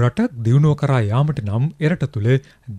රටක් දියුණුව කරා යාමට නම් එරට තුළ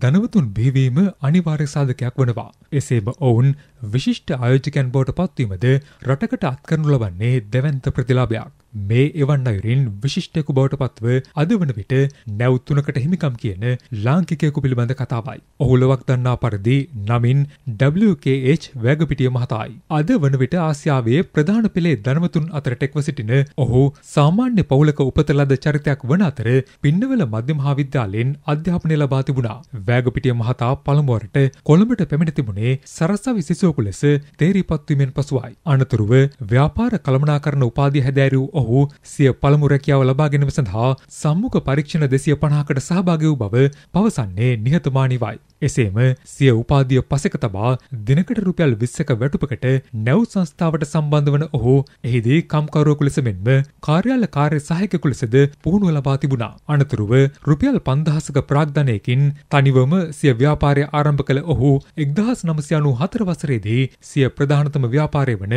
දැනවතුන් බිවීම අනිවාර්ය සාධකයක් වනවා. එසේම ඔවුන් විශිෂ්ට ආයෝජකැන් බෝට පත්වීමද රටකට අත්කරනු ලබන්නේ දැවන්ත ප්‍රතිලාභයක්. මේ එවන් අයුරින් විශිෂ්ටයෙකු බවට පත්ව අද වන විට නැවතුනකට හිමිකම් කියන ලාංකිකයෙකු පිළිබඳ කතාවයි. ඔහු ලොවක් දන්නා පරිදි නමින් WKH වැගපිටිය මහතායි. අද වන විට ආසියාවේ ප්‍රධාන පෙළේ ධනවතුන් අතරට එක්ව සිටින ඔහු සාමාන්‍ය පවුලක උපත ලද චරිතයක් වන අතර පින්නවල මධ්‍ය මහාවිද්‍යාලයෙන් අධ්‍යාපනය ලබා තිබුණා. වැගපිටිය මහතා පළමුවරට කොළඹට පැමිණ තිබුණේ සරසවි සිසුවකු ලෙස තේරීපත්වීමෙන් පසුවයි. අනතුරුව ව්‍යාපාර කළමනාකරන උපාධිය හැදෑරූ ඔහු සිය පළමු රැකියාව ලබා ගැනීම සඳහා සම්මුඛ පරීක්ෂණ 250කට සහභාගී වූ බව පවසන්නේ නිහතමානීවයි. එසේම සිය උපාධිය පසෙක තබා දිනකට රුපියල් 20ක වැටුපකට නැව් සංස්ථාවට සම්බන්ධ වන ඔහු එහිදී කම්කරුවෙකු ලෙස මෙන්ම කාර්යාල කාර්ය සහායකයෙකු ලෙසද පුහුණුව ලබා තිබුණා. අනතුරුව රුපියල් 5000ක ප්‍රාග්ධනයකින් තනිවම සිය ව්‍යාපාරය ආරම්භ කළ ඔහු 1994 වසරේදී සිය ප්‍රධානතම ව්‍යාපාරය වන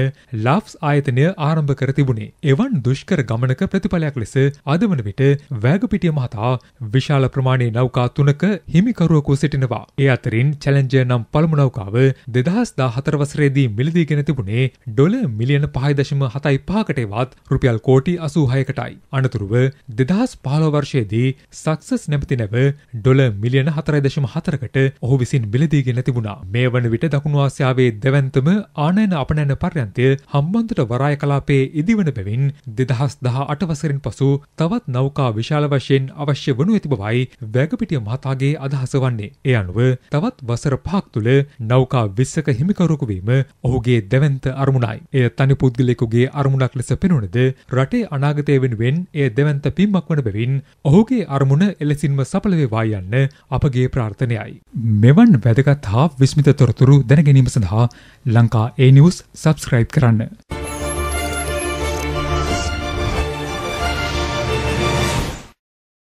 ලාෆ්ස් ආයතනය ආරම්භ කර තිබුණේ. එවන් දුෂ්කර ගමනක ප්‍රතිඵලයක් ලෙස අද වන විට වැගපිටිය මහතා විශාල ප්‍රමාණයේ නෞකා තුනක හිමිකරුවෙකු සිටිනවා. ඒ අතරින් චැලෙන්ජර් නම් පළමු නෞකාව 2014 වසරේදී මිලදීගෙන තිබුණේ ඩොලර් මිලියන 5.75කට එවත් රුපියල් කෝටි 86කටයි. අනතුරුව 2015 වර්ෂයේදී සක්සස් නැමැති නැව ඩොලර් මිලියන 4.4කට ඔහු විසින් මිලදීගෙන තිබුණා. මේ වන විට දකුණු ආසියාවේ දැවැන්තම ආනයන අපනයන පර්යන්තය හම්බන්තොට වරාය කලාපයේ ඉදිවන බැවින් 2018 වසරින් පසු තවත් නෞකා විශාල වශයෙන් අවශ්‍ය වනු ඇති බවයි වැගපිටිය මහතාගේ අදහස වන්නේ. ඒ අනුව තවත් වසර පහක් තුළ නෞකා 20ක හිමිකරුවෙකු වීම ඔහුගේ දැවැන්ත අරමුණයි. එය තනි පුද්ගලයෙකුගේ අරමුණක් ලෙස පෙනුනද රටේ අනාගතය වෙනුවෙන් එය දැවැන්ත පිම්මක් වන බැවින් ඔහුගේ අරමුණ එලෙසින්ම සඵල වේවා යන්න අපගේ ප්‍රාර්ථනයයි. මෙවන් වැදගත් හා විස්මිත තොරතුරු දැනගැනීම සඳහා ලංකා A නිවුස් subscribe කරන්න.